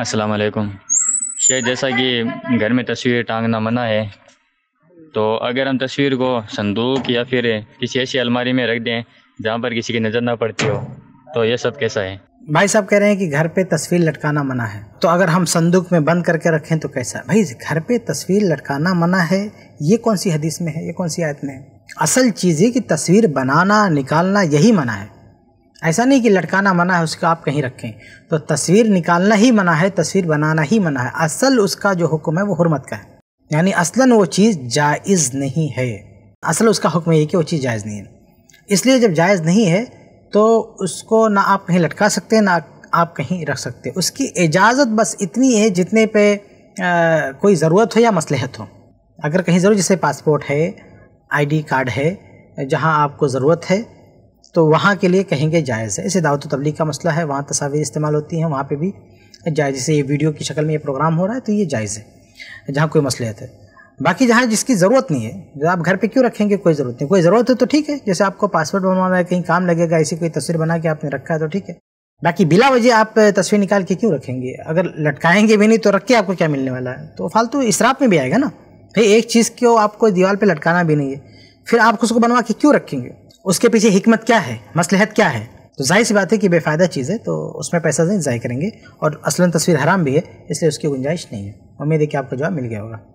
अस्सलाम वालेकुम शेख जैसा कि घर में तस्वीर टांगना मना है तो अगर हम तस्वीर को संदूक या फिर किसी ऐसी अलमारी में रख दें जहाँ पर किसी की नज़र ना पड़ती हो तो यह सब कैसा है भाई साहब कह रहे हैं कि घर पे तस्वीर लटकाना मना है तो अगर हम संदूक में बंद करके रखें तो कैसा भाई घर पे तस्वीर लटकाना मना है ये कौन सी हदीस में है ये कौन सी आयत में है असल चीज़ है कि तस्वीर बनाना निकालना यही मना है ऐसा नहीं कि लटकाना मना है उसको आप कहीं रखें तो तस्वीर निकालना ही मना है तस्वीर बनाना ही मना है असल उसका जो हुक्म है वो हरमत का है यानी असला वो चीज़ जायज़ नहीं है असल उसका हुक्म ये कि वो चीज़ जायज़ नहीं है इसलिए जब जायज़ नहीं है तो उसको ना आप कहीं लटका सकते ना आप कहीं रख सकते उसकी इजाज़त बस इतनी है जितने पे आ, कोई ज़रूरत हो या मसलहत हो अगर कहीं ज़रूर जैसे पासपोर्ट है आईडी कार्ड है जहाँ आपको ज़रूरत है तो वहाँ के लिए कहेंगे जायज़ है इसे दावत तबलीग का मसला है वहाँ तस्वीर इस्तेमाल होती हैं वहाँ पर भी जायज़ जैसे ये वीडियो की शक्ल में ये प्रोग्राम हो रहा है तो ये जायज़ है जहाँ कोई मसलियत है बाकी जहाँ जिसकी ज़रूरत नहीं है आप घर पे क्यों रखेंगे कोई ज़रूरत नहीं कोई ज़रूरत है तो ठीक है जैसे आपको पासवर्ड बनवाना है कहीं काम लगेगा ऐसी कोई तस्वीर बना के आपने रखा है तो ठीक है बाकी बिला वजह आप तस्वीर निकाल के क्यों रखेंगे अगर लटकाएंगे भी नहीं तो रख के आपको क्या मिलने वाला है तो फालतू इसराफ में भी आएगा ना भाई एक चीज़ को आपको दीवार पर लटकाना भी नहीं है फिर आप उसको बनवा के क्यों रखेंगे उसके पीछे हिकमत क्या है मसलहत क्या है तो जाहिर सी बात है कि बेफ़ायदा चीज़ है तो उसमें पैसा नहीं ज़ाय करेंगे और असलन तस्वीर हराम भी है इसलिए उसकी गुंजाइश नहीं है उम्मीद है कि आपको जवाब मिल गया होगा